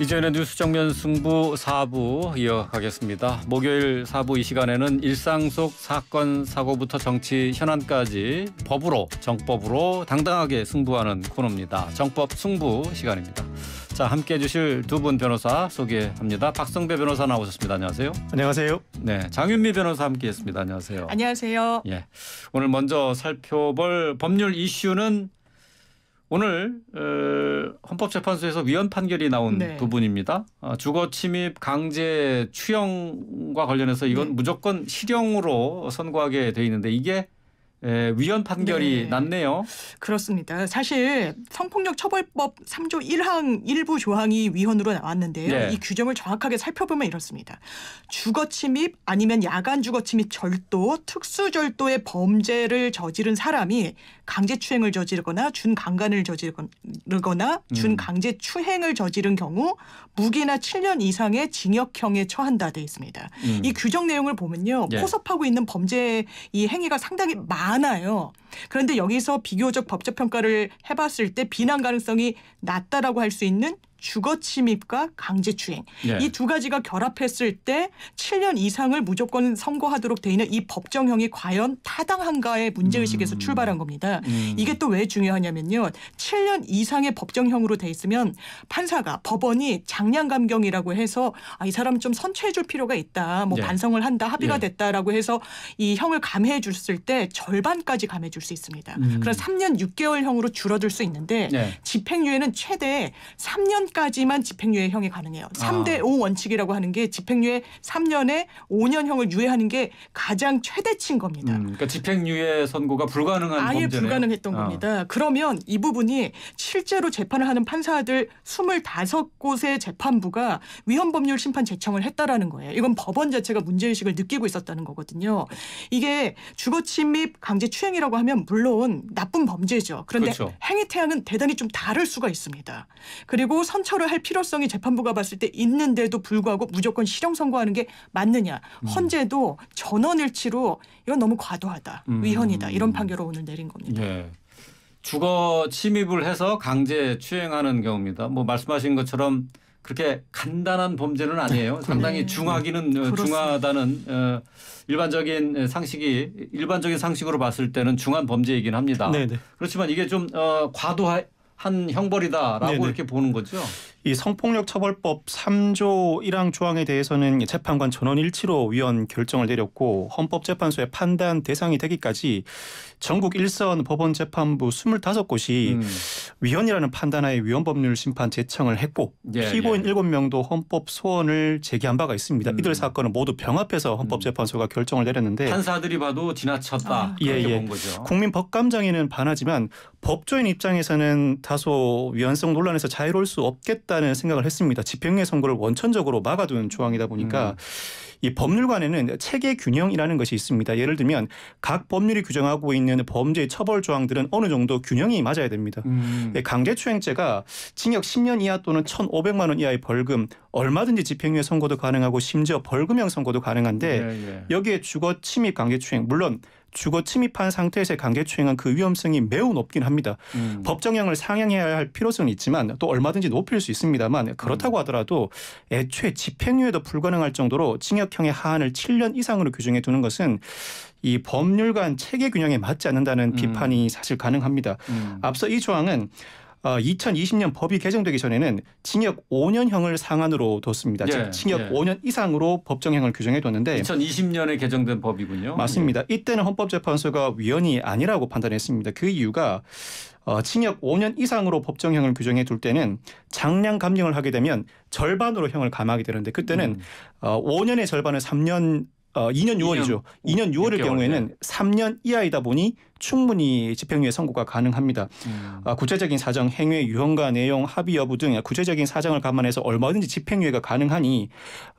이제는 뉴스 정면 승부 4부 이어가겠습니다. 목요일 4부 이 시간에는 일상 속 사건 사고부터 정치 현안까지 법으로 정법으로 당당하게 승부하는 코너입니다. 정법 승부 시간입니다. 자 함께해 주실 두 분 변호사 소개합니다. 박성배 변호사 나오셨습니다. 안녕하세요. 안녕하세요. 네 장윤미 변호사 함께했습니다. 안녕하세요. 안녕하세요. 예 오늘 먼저 살펴볼 법률 이슈는 오늘 어, 헌법재판소에서 위헌 판결이 나온 네. 부분입니다. 어, 주거 침입 강제 추형과 관련해서 이건 네. 무조건 실형으로 선고하게 돼 있는데 이게 예, 위헌 판결이 네. 났네요. 그렇습니다. 사실 성폭력 처벌법 3조 1항 일부 조항이 위헌으로 나왔는데요. 네. 이 규정을 정확하게 살펴보면 이렇습니다. 주거 침입 아니면 야간 주거 침입 절도, 특수 절도의 범죄를 저지른 사람이 강제 추행을 저지르거나 준강간을 저지르거나 준강제 음. 추행을 저지른 경우 무기나 7년 이상의 징역형에 처한다 되어 있습니다. 음. 이 규정 내용을 보면요. 네. 포섭하고 있는 범죄 이 행위가 상당히 많 많아요. 그런데 여기서 비교적 법적 평가를 해봤을 때 비난 가능성이 낮다라고 할 수 있는 주거 침입과 강제 추행 네. 예. 이두 가지가 결합했을 때 7년 이상을 무조건 선고하도록 돼 있는 이 법정형이 과연 타당한가의 문제 의식에서 음. 출발한 겁니다. 음. 이게 또 왜 중요하냐면요. 7년 이상의 법정형으로 돼 있으면 판사가 법원이 장량 감경이라고 해서 아, 이 사람 좀 선처해 줄 필요가 있다. 뭐 네. 반성을 한다. 합의가 네. 됐다라고 해서 이 형을 감해 줬을 때 절반까지 감해 줄 수 있습니다. 음. 그럼 3년 6개월형으로 줄어들 수 있는데 집행유예는 최대 3년 3년까지만 집행유예 형이 가능해요. 3대 5 아. 원칙이라고 하는 게 집행유예 3년에 5년형을 유예하는 게 가장 최대치인 겁니다. 음, 그러니까 집행유예 선고가 불가능한 아예 범죄네요. 불가능했던 아. 겁니다. 그러면 이 부분이 실제로 재판을 하는 판사들 25곳의 재판부가 위헌법률 심판 제청을 했다라는 거예요. 이건 법원 자체가 문제의식을 느끼고 있었다는 거거든요. 이게 주거침입 강제추행이라고 하면 물론 나쁜 범죄죠. 그런데 그렇죠. 행위 태양은 대단히 좀 다를 수가 있습니다. 그리고 선 선처를 할 필요성이 재판부가 봤을 때 있는데도 불구하고 무조건 실형 선고하는 게 맞느냐. 음. 헌재도 전원일치로 이건 너무 과도하다. 음. 위헌이다. 이런 판결을 오늘 내린 겁니다. 예. 주거 침입을 해서 강제 추행하는 경우입니다. 뭐 말씀하신 것처럼 그렇게 간단한 범죄는 아니에요. 네. 상당히 네. 중하기는 그 중하다는 어, 일반적인 상식이 일반적인 상식으로 봤을 때는 중한 범죄이긴 합니다. 네네. 그렇지만 이게 좀 어, 과도하 한 형벌이다라고 네, 이렇게 보는 거죠. 이 성폭력 처벌법 3조 1항 조항에 대해서는 재판관 전원 일치로 위원 결정을 내렸고 헌법재판소의 판단 대상이 되기까지 전국 일선 법원 재판부 25곳이 음. 위원이라는 판단하에 위헌법률 심판 제청을 했고 예, 피고인 예. 7명도 헌법 소원을 제기한 바가 있습니다. 음. 이들 사건은 모두 병합해서 헌법재판소가 음. 결정을 내렸는데 판사들이 봐도 지나쳤다. 아, 예, 예. 국민 법감정에는 반하지만 법조인 입장에서는 다소 위헌성 논란에서 자유로울 수 없겠다 해다는 생각을 했습니다. 집행유예 선고를 원천적으로 막아둔 조항이다 보니까 음. 이 법률관에는 체계 균형이라는 것이 있습니다. 예를 들면 각 법률이 규정하고 있는 범죄 처벌 조항들은 어느 정도 균형이 맞아야 됩니다. 음. 예, 강제추행죄가 징역 10년 이하 또는 1,500만 원 이하의 벌금 얼마든지 집행유예 선고도 가능하고 심지어 벌금형 선고도 가능한데 예, 예. 여기에 주거 침입 강제추행 물론 주거 침입한 상태에서의 강제추행은 그 위험성이 매우 높긴 합니다. 음. 법정형을 상향해야 할 필요성은 있지만 또 얼마든지 높일 수 있습니다만 그렇다고 음. 하더라도 애초에 집행유예도 불가능할 정도로 징역형의 하한을 7년 이상으로 규정해 두는 것은 이 법률 간 체계 균형에 맞지 않는다는 음. 비판이 사실 가능합니다. 음. 앞서 이 조항은 어, 2020년 법이 개정되기 전에는 징역 5년형을 상한으로 뒀습니다. 예, 즉 징역 예. 5년 이상으로 법정형을 규정해 뒀는데 2020년에 개정된 법이군요. 맞습니다. 예. 이때는 헌법재판소가 위헌이 아니라고 판단했습니다. 그 이유가 어, 징역 5년 이상으로 법정형을 규정해 둘 때는 장량 감경을 하게 되면 절반으로 형을 감하게 되는데 그때는 음. 어, 5년의 절반을 3년 어, 2년 6월이죠. 2년, 6월의 경우에는 3년 예. 이하이다 보니 충분히 집행유예 선고가 가능합니다. 음. 아, 구체적인 사정, 행위 의 유형과 내용, 합의 여부 등 구체적인 사정을 감안해서 얼마든지 집행유예가 가능하니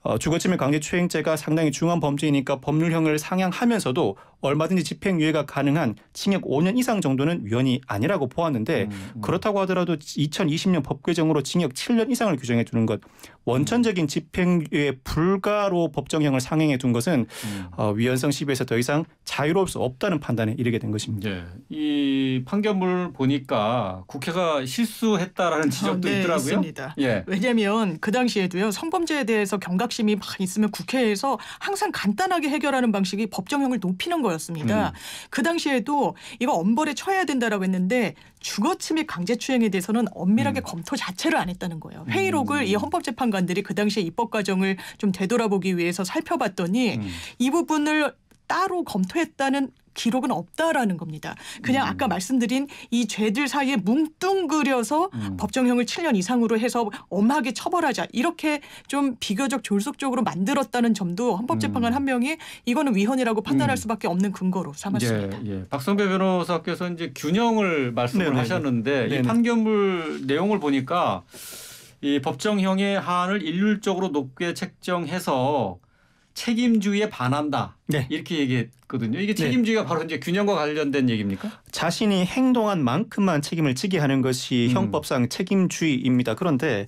어, 주거침해 강제추행죄가 상당히 중한 범죄이니까 법률형을 상향하면서도 얼마든지 집행유예가 가능한 징역 5년 이상 정도는 위헌이 아니라고 보았는데 음, 음. 그렇다고 하더라도 2020년 법개정으로 징역 7년 이상을 규정해 두는것 원천적인 집행유예 불가로 법정형을 상향해 둔 것은 음. 어, 위헌성 시비에서 더 이상 자유로울 수 없다는 판단에 이르게 된 것입니다. 것입니다. 예. 이 판결문을 보니까 국회가 실수했다라는 아, 지적도 어, 네, 있더라고요. 있습니다. 예. 왜냐하면 그 당시에도요 성범죄에 대해서 경각심이 막 있으면 국회에서 항상 간단하게 해결하는 방식이 법정형을 높이는 거였습니다. 음. 그 당시에도 이거 엄벌에 처해야 된다라고 했는데 주거침 및 강제추행에 대해서는 엄밀하게 음. 검토 자체를 안 했다는 거예요. 음. 회의록을 음. 이 헌법재판관들이 그 당시에 입법 과정을 좀 되돌아보기 위해서 살펴봤더니 음. 이 부분을 따로 검토했다는 기록은 없다라는 겁니다. 그냥 음. 아까 말씀드린 이 죄들 사이에 뭉뚱그려서 음. 법정형을 7년 이상으로 해서 엄하게 처벌하자 이렇게 좀 비교적 졸속적으로 만들었다는 점도 헌법재판관 음. 한 명이 이거는 위헌이라고 판단할 음. 수밖에 없는 근거로 삼았습니다. 예, 예. 박성배 변호사께서 이제 균형을 말씀을 네네. 하셨는데 네네. 이 판결물 내용을 보니까 이 법정형의 한을 일률적으로 높게 책정해서 책임주의에 반한다. 네. 이렇게 얘기했거든요. 이게 네. 책임주의가 네. 바로 이제 균형과 관련된 얘기입니까? 자신이 행동한 만큼만 책임을 지게 하는 것이 음. 형법상 책임주의입니다. 그런데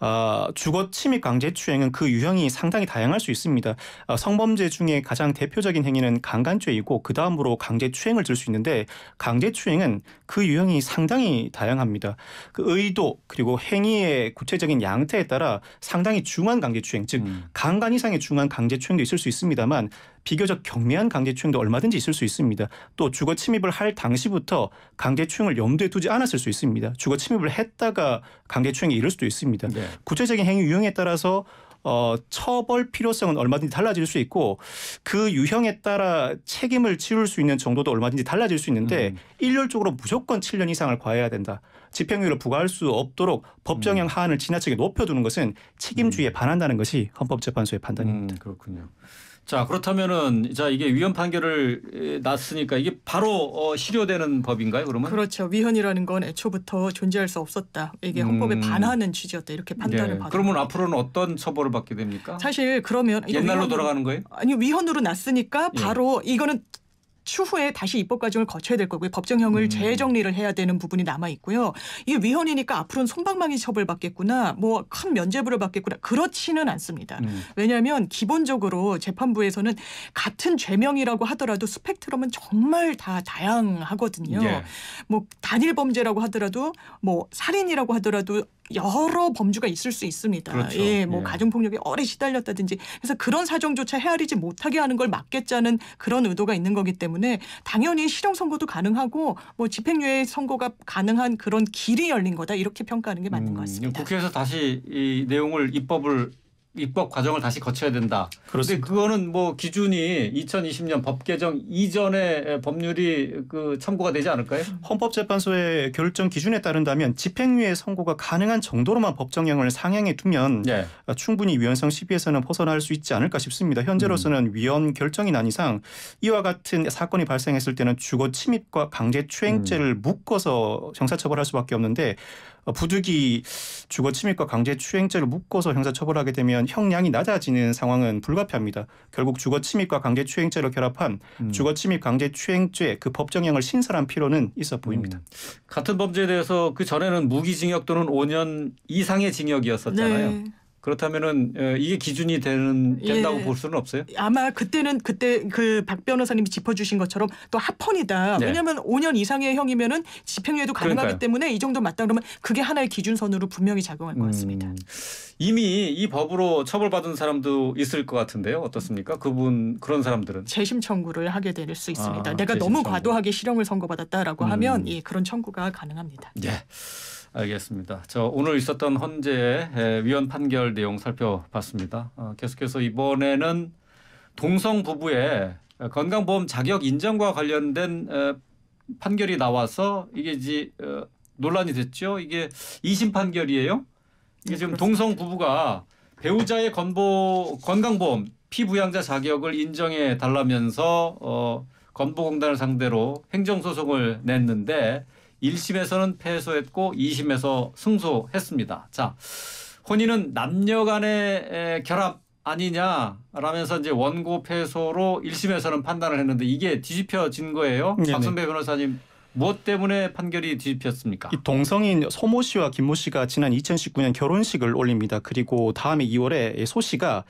어, 주거 침입 강제 추행은 그 유형이 상당히 다양할 수 있습니다. 어, 성범죄 중에 가장 대표적인 행위는 강간죄이고 그 다음으로 강제 추행을 들 수 있는데 강제 추행은 그 유형이 상당히 다양합니다. 그 의도 그리고 행위의 구체적인 양태에 따라 상당히 중한 강제 추행, 즉 음. 강간 이상의 중한 강제 추행도 있을 수 있습니다만 비교적 경미한 강제추행도 얼마든지 있을 수 있습니다. 또 주거 침입을 할 당시부터 강제추행을 염두에 두지 않았을 수 있습니다. 주거 침입을 했다가 강제추행에 이를 수도 있습니다. 네. 구체적인 행위 유형에 따라서 어, 처벌 필요성은 얼마든지 달라질 수 있고 그 유형에 따라 책임을 치울 수 있는 정도도 얼마든지 달라질 수 있는데 음. 일률적으로 무조건 7년 이상을 과해야 된다. 집행유예를 부과할 수 없도록 법정형 음. 하한을 지나치게 높여두는 것은 책임주의에 음. 반한다는 것이 헌법재판소의 판단입니다. 음, 그렇군요. 자 그렇다면은 자 이게 위헌 판결을 났으니까 이게 바로 어, 실효되는 법인가요? 그러면 그렇죠. 위헌이라는 건 애초부터 존재할 수 없었다. 이게 헌법에 음. 반하는 취지였다. 이렇게 판단을 예. 네. 받았. 그러면 앞으로는 어떤 처벌을 받게 됩니까? 사실 그러면 옛날로 위헌으로, 돌아가는 거예요? 아니 위헌으로 났으니까 예. 바로 예. 이거는 추후에 다시 입법 과정을 거쳐야 될 거고요. 법정형을 음. 재정리를 해야 되는 부분이 남아 있고요. 이게 위헌이니까 앞으로는 손방망이 처벌 받겠구나, 뭐 큰 면죄부를 받겠구나 그렇지는 않습니다. 음. 왜냐하면 기본적으로 재판부에서는 같은 죄명이라고 하더라도 스펙트럼은 정말 다 다양하거든요. 예. 뭐 단일 범죄라고 하더라도 뭐 살인이라고 하더라도 여러 범주가 있을 수 있습니다. 그렇죠. 예, 뭐 예. 가정폭력에 오래 시달렸다든지 그래서 그런 사정조차 헤아리지 못하게 하는 걸 막겠다는 그런 의도가 있는 거기 때문에 당연히 실형 선고도 가능하고 뭐 집행유예 선고가 가능한 그런 길이 열린 거다 이렇게 평가하는 게 맞는 음, 것 같습니다. 국회에서 다시 이 내용을 입법을 입법 과정을 다시 거쳐야 된다. 그런데 그거는 뭐 기준이 2020년 법 개정 이전에 법률이 그 참고가 되지 않을까요? 헌법재판소의 결정 기준에 따른다면 집행유예 선고가 가능한 정도로만 법정형을 상향해 두면 네. 충분히 위헌성 시비에서는 벗어날 수 있지 않을까 싶습니다. 현재로서는 음. 위헌 결정이 난 이상 이와 같은 사건이 발생했을 때는 주거 침입과 강제 추행죄를 음. 묶어서 형사처벌할 수밖에 없는데 어, 부득이 주거침입과 강제추행죄를 묶어서 형사처벌하게 되면 형량이 낮아지는 상황은 불가피합니다. 결국 주거침입과 강제추행죄로 결합한 음. 주거침입 강제추행죄 그 법정형을 신설한 필요는 있어 보입니다. 음. 같은 범죄에 대해서 그 전에는 무기징역 또는 5년 이상의 징역이었었잖아요. 네. 그렇다면은 어, 이게 기준이 되는 예. 된다고 예. 볼 수는 없어요. 아마 그때는 그때 그 박 변호사님이 짚어주신 것처럼 또 합헌이다. 네. 왜냐하면 5년 이상의 형이면은 집행유예도 가능하기 그러니까요. 때문에 이 정도 맞다 그러면 그게 하나의 기준선으로 분명히 작용할 것 음. 같습니다. 음. 이미 이 법으로 처벌받은 사람도 있을 것 같은데요. 어떻습니까? 그분 그런 사람들은 재심 청구를 하게 될 수 있습니다. 아, 내가 너무 청구. 과도하게 실형을 선고받았다라고 음. 하면 예, 그런 청구가 가능합니다. 예. 알겠습니다. 저 오늘 있었던 헌재 위헌 판결 내용 살펴봤습니다. 어, 계속해서 이번에는 동성 부부의 건강보험 자격 인정과 관련된 판결이 나와서 이게 이제 어, 논란이 됐죠. 이게 2심 판결이에요. 이게 지금 동성 부부가 배우자의 건보 건강보험 피부양자 자격을 인정해 달라면서 어, 건보공단을 상대로 행정소송을 냈는데 1심에서는 패소했고 2심에서 승소했습니다. 자, 혼인은 남녀 간의 결합 아니냐라면서 이제 원고 패소로 1심에서는 판단을 했는데 이게 뒤집혀진 거예요. 네네. 박순배 변호사님 무엇 때문에 판결이 뒤집혔습니까? 동성인 소모 씨와 김모 씨가 지난 2019년 결혼식을 올립니다. 그리고 다음에 2월에 소 씨가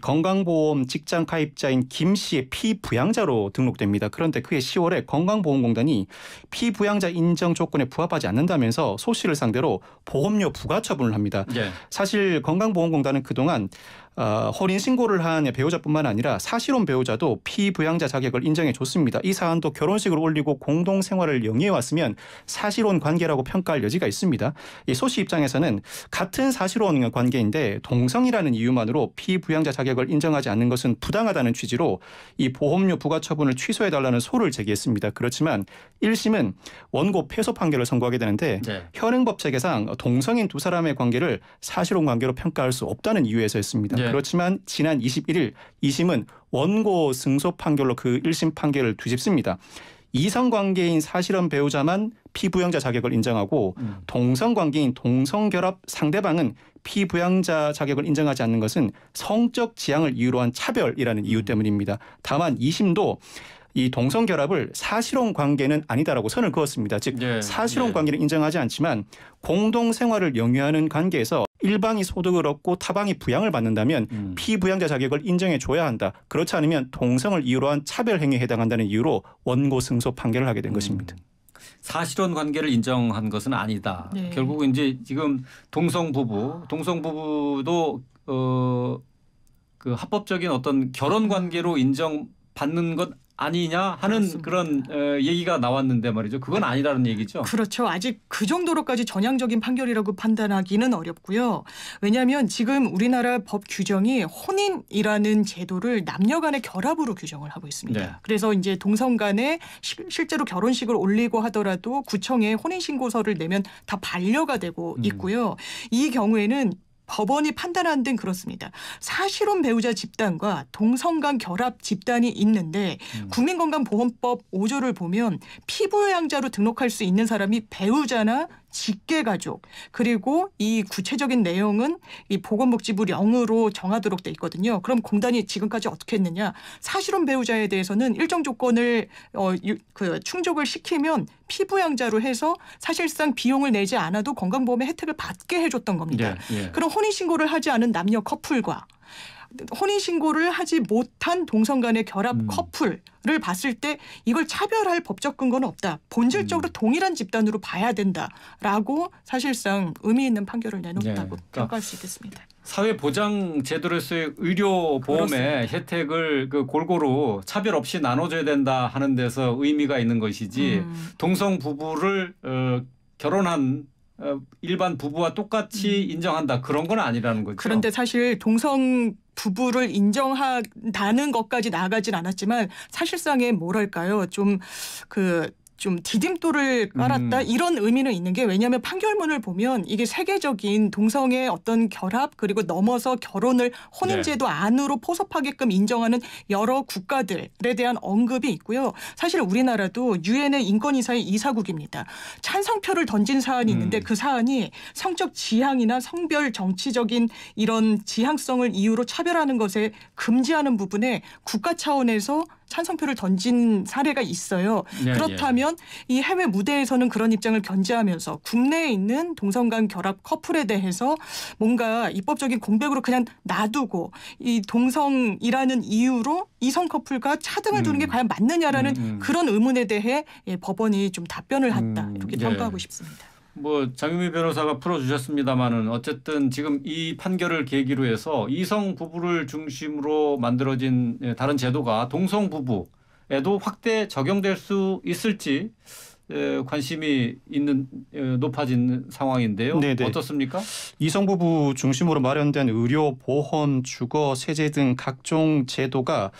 건강보험 직장 가입자인 김 씨의 피부양자로 등록됩니다. 그런데 그해 10월에 건강보험공단이 피부양자 인정 조건에 부합하지 않는다면서 소 씨를 상대로 보험료 부과 처분을 합니다. 예. 사실 건강보험공단은 그동안 어, 허린 신고를 한 배우자뿐만 아니라 사실혼 배우자도 피부양자 자격을 인정해 줬습니다. 이 사안도 결혼식을 올리고 공동 생활을 영위해 왔으면 사실혼 관계라고 평가할 여지가 있습니다. 이 소씨 입장에서는 같은 사실혼 관계인데 동성이라는 이유만으로 피부양자 자격을 인정하지 않는 것은 부당하다는 취지로 이 보험료 부과 처분을 취소해 달라는 소를 제기했습니다. 그렇지만 1심은 원고 패소 판결을 선고하게 되는데 네. 현행법 체계상 동성인 두 사람의 관계를 사실혼 관계로 평가할 수 없다는 이유에서 했습니다. 네. 예. 그렇지만 지난 21일 2심은 원고 승소 판결로 그 1심 판결을 뒤집습니다. 이성 관계인 사실혼 배우자만 피부양자 자격을 인정하고 음. 동성 관계인 동성 결합 상대방은 피부양자 자격을 인정하지 않는 것은 성적 지향을 이유로 한 차별이라는 이유 음. 때문입니다. 다만 이심도 이 동성 결합을 사실혼 관계는 아니다라고 선을 그었습니다. 즉 예, 사실혼 예. 관계는 인정하지 않지만 공동 생활을 영위하는 관계에서 일방이 소득을 얻고 타방이 부양을 받는다면 음. 피부양자 자격을 인정해 줘야 한다. 그렇지 않으면 동성을 이유로 한 차별 행위에 해당한다는 이유로 원고 승소 판결을 하게 된 음. 것입니다. 사실혼 관계를 인정한 것은 아니다. 네. 결국 이제 지금 동성 부부, 동성 부부도 어, 그 합법적인 어떤 결혼 관계로 인정 받는 것 아니냐 하는 그렇습니다. 그런 어, 얘기가 나왔는데 말이죠. 그건 아니라는 얘기죠. 그렇죠. 아직 그 정도로까지 전향적인 판결이라고 판단하기는 어렵고요. 왜냐하면 지금 우리나라 법 규정이 혼인이라는 제도를 남녀 간의 결합으로 규정을 하고 있습니다. 네. 그래서 이제 동성 간에 시, 실제로 결혼식을 올리고 하더라도 구청에 혼인신고서를 내면 다 반려가 되고 음. 있고요. 음. 이 경우에는 법원이 판단한 데는 그렇습니다. 사실혼 배우자 집단과 동성 간 결합 집단이 있는데 음. 국민건강보험법 5조를 보면 피부양자로 등록할 수 있는 사람이 배우자나 직계가족 그리고 이 구체적인 내용은 이 보건복지부령으로 정하도록 돼 있거든요. 그럼 공단이 지금까지 어떻게 했느냐? 사실혼 배우자에 대해서는 일정 조건을 어, 유, 그 충족을 시키면 피부양자로 해서 사실상 비용을 내지 않아도 건강보험의 혜택을 받게 해줬던 겁니다. 예, 예. 그럼 혼인신고를 하지 않은 남녀 커플과 혼인 신고를 하지 못한 동성 간의 결합 음. 커플을 봤을 때 이걸 차별할 법적 근거는 없다. 본질적으로 음. 동일한 집단으로 봐야 된다라고 사실상 의미 있는 판결을 내놓았다고 네. 그러니까 평가할 수 있겠습니다. 사회 보장 제도로서의 의료 보험의 혜택을 그 골고루 차별 없이 나눠줘야 된다 하는 데서 의미가 있는 것이지 음. 동성 부부를 어, 결혼한 어, 일반 부부와 똑같이 음. 인정한다 그런 건 아니라는 거죠. 그런데 사실 동성 부부를 인정한다는 것까지 나아가진 않았지만 사실상의 뭐랄까요 좀그 좀 디딤돌을 깔았다 음. 이런 의미는 있는 게 왜냐하면 판결문을 보면 이게 세계적인 동성애 어떤 결합 그리고 넘어서 결혼을 혼인제도 네. 안으로 포섭하게끔 인정하는 여러 국가들에 대한 언급이 있고요. 사실 우리나라도 유엔의 인권이사의 이사국입니다. 찬성표를 던진 사안이 있는데 음. 그 사안이 성적 지향이나 성별 정치적인 이런 지향성을 이유로 차별하는 것에 금지하는 부분에 국가 차원에서 찬성표를 던진 사례가 있어요. 네, 그렇다면 예. 이 해외 무대에서는 그런 입장을 견제하면서 국내에 있는 동성 간 결합 커플에 대해서 뭔가 입법적인 공백으로 그냥 놔두고 이 동성이라는 이유로 이성 커플과 차등을 두는 음. 게 과연 맞느냐라는 음, 음. 그런 의문에 대해 예, 법원이 좀 답변을 음, 했다 이렇게 예. 평가하고 네. 싶습니다. 뭐 장유미 변호사가 풀어주셨습니다마는 어쨌든 지금 이 판결을 계기로 해서 이성 부부를 중심으로 만들어진 예, 다른 제도가 동성 부부에도 확대 적용될 수 있을지 관심이 있는 높아진 상황인데요. 네네. 네. 어떻습니까? 이성 부부 중심으로 마련된 의료, 보험, 주거, 세제 등 각종 제도가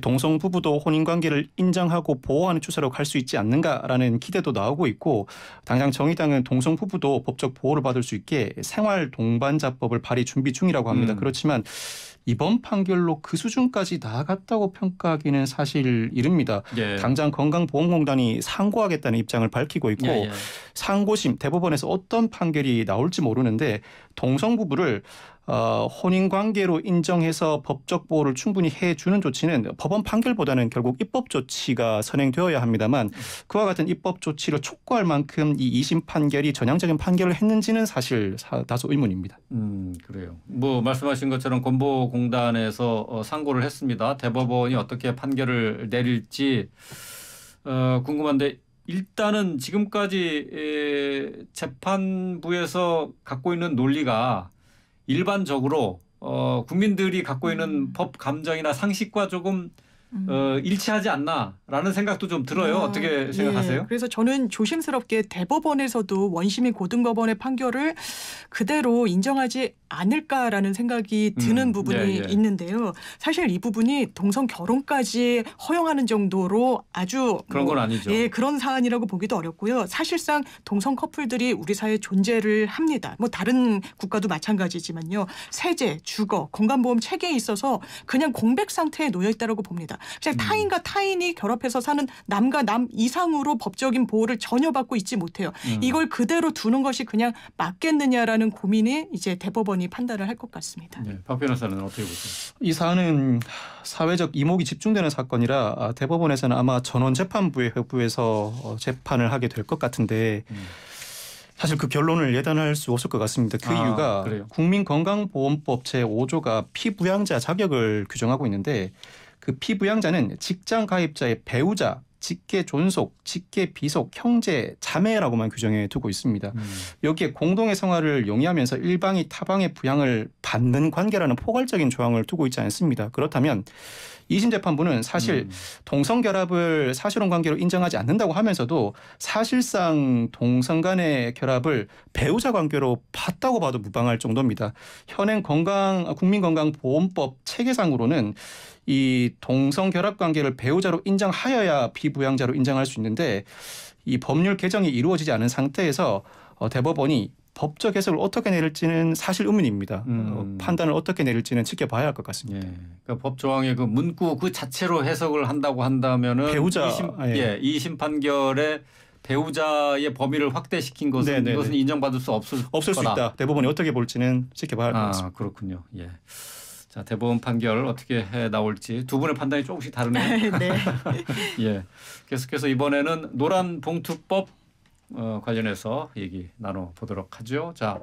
동성 부부도 혼인 관계를 인정하고 보호하는 추세로 갈 수 있지 않는가라는 기대도 나오고 있고 당장 정의당은 동성 부부도 법적 보호를 받을 수 있게 생활 동반자법을 발의 준비 중이라고 합니다. 음. 그렇지만 이번 판결로 그 수준까지 나아갔다고 평가하기는 사실 이릅니다. 예. 당장 건강보험공단이 상고하겠다는 입장을 밝히고 있고 예, 예. 상고심 대법원에서 어떤 판결이 나올지 모르는데 동성부부를 어, 혼인 관계로 인정해서 법적 보호를 충분히 해주는 조치는 법원 판결보다는 결국 입법 조치가 선행되어야 합니다만 그와 같은 입법 조치를 촉구할 만큼 이이심 판결이 전향적인 판결을 했는지는 사실 다소 의문입니다. 음 그래요. 뭐 말씀하신 것처럼 건보공단에서 어, 상고를 했습니다. 대법원이 어떻게 판결을 내릴지 어, 궁금한데 일단은 지금까지 재판부에서 갖고 있는 논리가 일반적으로 어, 국민들이 갖고 있는 법 감정이나 상식과 조금 음. 어, 일치하지 않나라는 생각도 좀 들어요. 아, 어떻게 네. 생각하세요? 예. 그래서 저는 조심스럽게 대법원에서도 원심이 고등법원의 판결을 그대로 인정하지 않을까라는 생각이 음. 드는 음, 부분이 예, 예. 있는데요. 사실 이 부분이 동성 결혼까지 허용하는 정도로 아주 그런 뭐, 건 아니죠. 예, 그런 사안이라고 보기도 어렵고요. 사실상 동성 커플들이 우리 사회 에 존재를 합니다. 뭐 다른 국가도 마찬가지지만요. 세제, 주거, 건강보험 체계에 있어서 그냥 공백 상태에 놓여 있다라고 봅니다. 그냥 음. 타인과 타인이 결합해서 사는 남과 남 이상으로 법적인 보호를 전혀 받고 있지 못해요. 음. 이걸 그대로 두는 것이 그냥 맞겠느냐라는 고민에 이제 대법원이 판단을 할 것 같습니다. 네, 박 변호사는 어떻게 보세요? 이 사안은 사회적 이목이 집중되는 사건이라 아, 대법원에서는 아마 전원 재판부의 회부해서 어, 재판을 하게 될 것 같은데 음. 사실 그 결론을 예단할 수 없을 것 같습니다. 그 아, 이유가 그래요? 국민건강보험법 제5조가 피부양자 자격을 규정하고 있는데 그 피부양자는 직장 가입자의 배우자, 직계 존속, 직계 비속, 형제, 자매라고만 규정해 두고 있습니다. 음. 여기에 공동의 성화를 용이하면서 일방이 타방의 부양을 받는 관계라는 포괄적인 조항을 두고 있지 않습니다. 그렇다면 이심 재판부는 사실 음. 동성 결합을 사실혼 관계로 인정하지 않는다고 하면서도 사실상 동성 간의 결합을 배우자 관계로 봤다고 봐도 무방할 정도입니다. 현행 건강 아, 국민건강보험법 체계상으로는 이 동성 결합 관계를 배우자로 인정하여야 피부양자로 인정할 수 있는데 이 법률 개정이 이루어지지 않은 상태에서 어, 대법원이 법적 해석을 어떻게 내릴지는 사실 의문입니다. 어, 음. 어, 판단을 어떻게 내릴지는 지켜봐야 할 것 같습니다. 예. 그러니까 법 조항의 그 문구 그 자체로 해석을 한다고 한다면은 배우자 이심, 예. 예, 이심 판결에 배우자의 범위를 확대시킨 것은 네네네. 네, 이것은 네. 인정받을 수 없을 없을 거다. 수 있다. 대법원이 어떻게 볼지는 지켜봐야 할 것 같습니다. 아, 그렇군요. 예. 자 대법원 판결 어떻게 나올지 두 분의 판단이 조금씩 다르네요. 네. 예. 계속해서 이번에는 노란 봉투법 어, 관련해서 얘기 나눠 보도록 하죠. 자,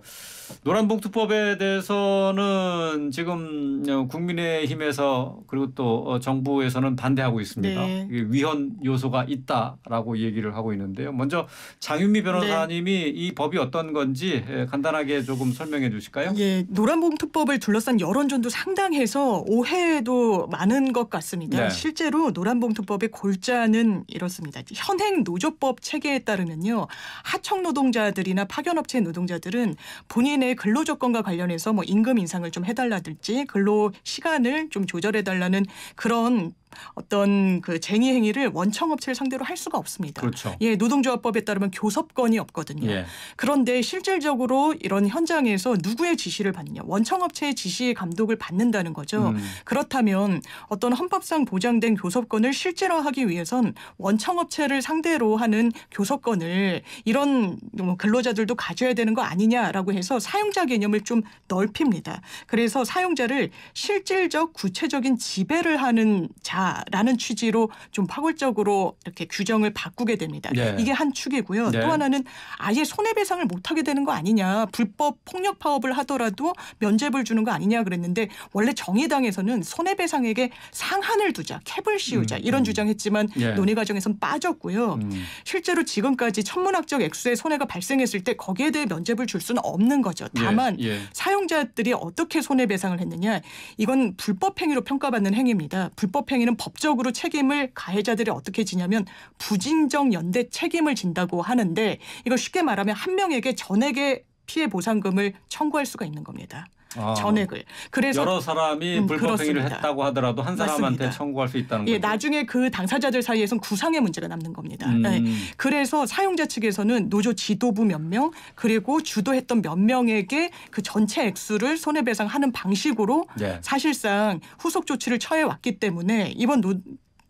노란봉투법에 대해서는 지금 어, 국민의힘에서 그리고 또 어, 정부에서는 반대하고 있습니다. 네. 위헌 요소가 있다라고 얘기를 하고 있는데요. 먼저 장윤미 변호사님이 네. 이 법이 어떤 건지 간단하게 조금 설명해 주실까요? 예, 노란봉투법을 둘러싼 여론전도 상당해서 오해도 많은 것 같습니다. 네. 실제로 노란봉투법의 골자는 이렇습니다. 현행 노조법 체계에 따르면요. 하청 노동자들이나 파견업체 노동자들은 본인의 근로 조건과 관련해서 뭐 임금 인상을 좀 해달라든지 근로 시간을 좀 조절해달라는 그런 어떤 그 쟁의 행위를 원청업체를 상대로 할 수가 없습니다. 그렇죠. 예, 노동조합법에 따르면 교섭권이 없거든요. 예. 그런데 실질적으로 이런 현장에서 누구의 지시를 받느냐, 원청업체의 지시의 감독을 받는다는 거죠. 음. 그렇다면 어떤 헌법상 보장된 교섭권을 실질화하기 위해선 원청업체를 상대로 하는 교섭권을 이런 뭐 근로자들도 가져야 되는 거 아니냐라고 해서 사용자 개념을 좀 넓힙니다. 그래서 사용자를 실질적 구체적인 지배를 하는 자 다라는 취지로 좀 파골적으로 이렇게 규정을 바꾸게 됩니다. 네. 이게 한 축이고요. 네. 또 하나는 아예 손해배상을 못하게 되는 거 아니냐, 불법 폭력 파업을 하더라도 면제를 주는 거 아니냐 그랬는데 원래 정의당에서는 손해배상액에 상한을 두자, 캡을 씌우자 음, 이런 음. 주장했지만 네. 논의 과정에선 빠졌고요. 음. 실제로 지금까지 천문학적 액수의 손해가 발생했을 때 거기에 대해 면제를 줄 수는 없는 거죠. 예, 다만 예, 예. 사용자들이 어떻게 손해배상을 했느냐, 이건 불법 행위로 평가받는 행위입니다. 불법 행위는 경우에 법적으로 책임을 가해자들이 어떻게 지냐면 부진정 연대 책임을 진다고 하는데 이거 쉽게 말하면 한 명에게 전액의 피해 보상금을 청구할 수가 있는 겁니다. 아, 전액을. 그래서 여러 사람이 음, 불법행위를 했다고 하더라도 한 사람한테 맞습니다. 청구할 수 있다는 예, 거죠. 예, 나중에 그 당사자들 사이에선 구상의 문제가 남는 겁니다. 음. 예, 그래서 사용자 측에서는 노조 지도부 몇 명, 그리고 주도했던 몇 명에게 그 전체 액수를 손해배상하는 방식으로 예. 사실상 후속 조치를 처해 왔기 때문에 이번 노,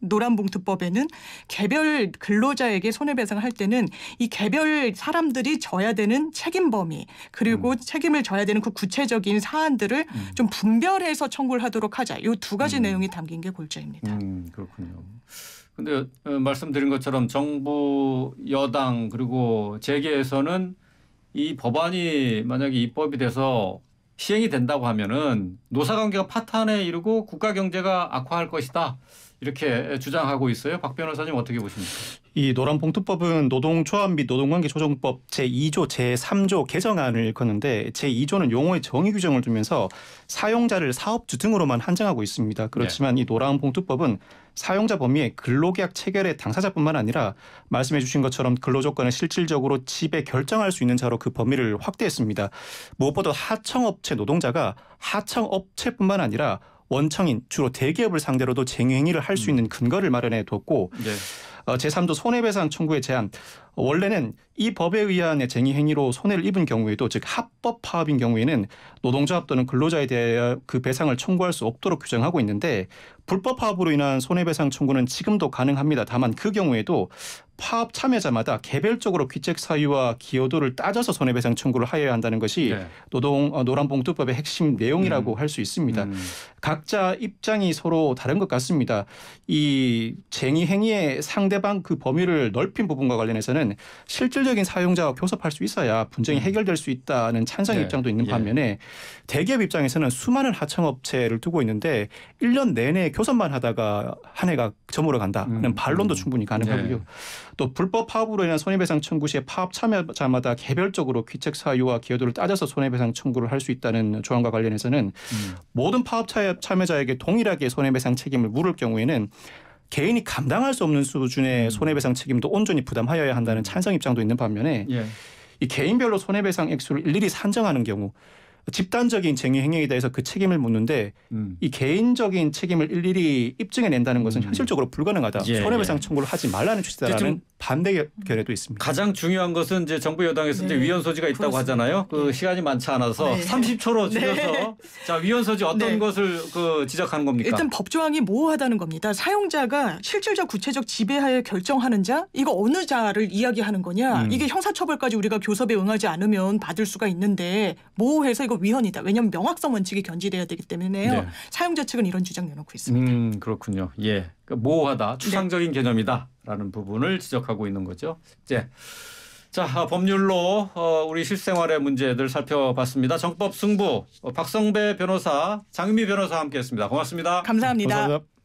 노란봉투법에는 개별 근로자에게 손해배상을 할 때는 이 개별 사람들이 져야 되는 책임 범위 그리고 음. 책임을 져야 되는 그 구체적인 사안들을 음. 좀 분별해서 청구를 하도록 하자. 이 두 가지 음. 내용이 담긴 게 골자입니다. 음, 그렇군요. 근데 어, 말씀드린 것처럼 정부 여당 그리고 재계에서는 이 법안이 만약에 입법이 돼서 시행이 된다고 하면은 노사관계가 파탄에 이르고 국가 경제가 악화할 것이다. 이렇게 주장하고 있어요. 박 변호사님 어떻게 보십니까? 이 노란봉투법은 노동초합및 노동관계조정법 제2조 제3조 개정안을 일컫는데 제2조는 용어의 정의 규정을 두면서 사용자를 사업주 등으로만 한정하고 있습니다. 그렇지만 네. 이 노란봉투법은 사용자 범위에 근로계약 체결의 당사자뿐만 아니라 말씀해 주신 것처럼 근로조건을 실질적으로 집에 결정할 수 있는 자로 그 범위를 확대했습니다. 무엇보다 하청업체 노동자가 하청업체뿐만 아니라 원청인 주로 대기업을 상대로도 쟁행위를 할수 음. 있는 근거를 마련해 뒀고 네. 어, 제3조 손해배상 청구의 제한 원래는 이 법에 의한 쟁의 행위로 손해를 입은 경우에도 즉 합법 파업인 경우에는 노동조합 또는 근로자에 대하그 배상을 청구할 수 없도록 규정하고 있는데 불법 파업으로 인한 손해배상 청구는 지금도 가능합니다. 다만 그 경우에도 파업 참여자마다 개별적으로 귀책 사유와 기여도를 따져서 손해배상 청구를 하여야 한다는 것이 네. 노동 어, 노란봉투법의 핵심 내용이라고 음. 할수 있습니다. 음. 각자 입장이 서로 다른 것 같습니다. 이 쟁의 행위의 상대방 그 범위를 넓힌 부분과 관련해서는 실질적인 사용자와 교섭할 수 있어야 분쟁이 음. 해결될 수 있다는 찬성 의 네. 입장도 있는 예. 반면에 예. 대기업 입장에서는 수많은 하청업체를 두고 있는데 1년 내내 교섭만 하다가 한 해가 저물어 간다는 음. 반론도 음. 충분히 가능하고요. 예. 또 불법 파업으로 인한 손해배상 청구 시에 파업 참여자마다 개별적으로 귀책 사유와 기여도를 따져서 손해배상 청구를 할 수 있다는 조항과 관련해서는 음. 모든 파업 참여자에게 동일하게 손해배상 책임을 물을 경우에는 개인이 감당할 수 없는 수준의 음. 손해배상 책임도 온전히 부담하여야 한다는 찬성 입장도 있는 반면에 예. 이 개인별로 손해배상 액수를 일일이 산정하는 경우 집단적인 쟁의 행위에 대해서 그 책임을 묻는데 음. 이 개인적인 책임을 일일이 입증해 낸다는 것은 음. 현실적으로 불가능하다. 예, 손해배상 예. 청구를 하지 말라는 취지다라는 반대 결의도 있습니다. 가장 중요한 것은 이제 정부 여당에서 네. 이제 위헌 소지가 있다고 그렇습니다. 하잖아요. 그 네. 시간이 많지 않아서 네. 30초로 줄여서 네. 자 위헌 소지 어떤 네. 것을 그 지적하는 겁니까? 일단 법 조항이 모호하다는 겁니다. 사용자가 실질적 구체적 지배하에 결정하는 자 이거 어느 자를 이야기하는 거냐 음. 이게 형사처벌까지 우리가 교섭에 응하지 않으면 받을 수가 있는데 모호해서 이거 위헌이다. 왜냐하면 명확성 원칙이 견지돼야 되기 때문에요. 사용자 측은 이런 주장 내놓고 있습니다. 음 그렇군요. 예. 그러니까 모호하다, 네. 추상적인 개념이다라는 부분을 지적하고 있는 거죠. 이제 예. 자 아, 법률로 어, 우리 실생활의 문제들 살펴봤습니다. 정법 승부 어, 박성배 변호사, 장미 변호사 함께했습니다. 고맙습니다. 감사합니다. 감사합니다.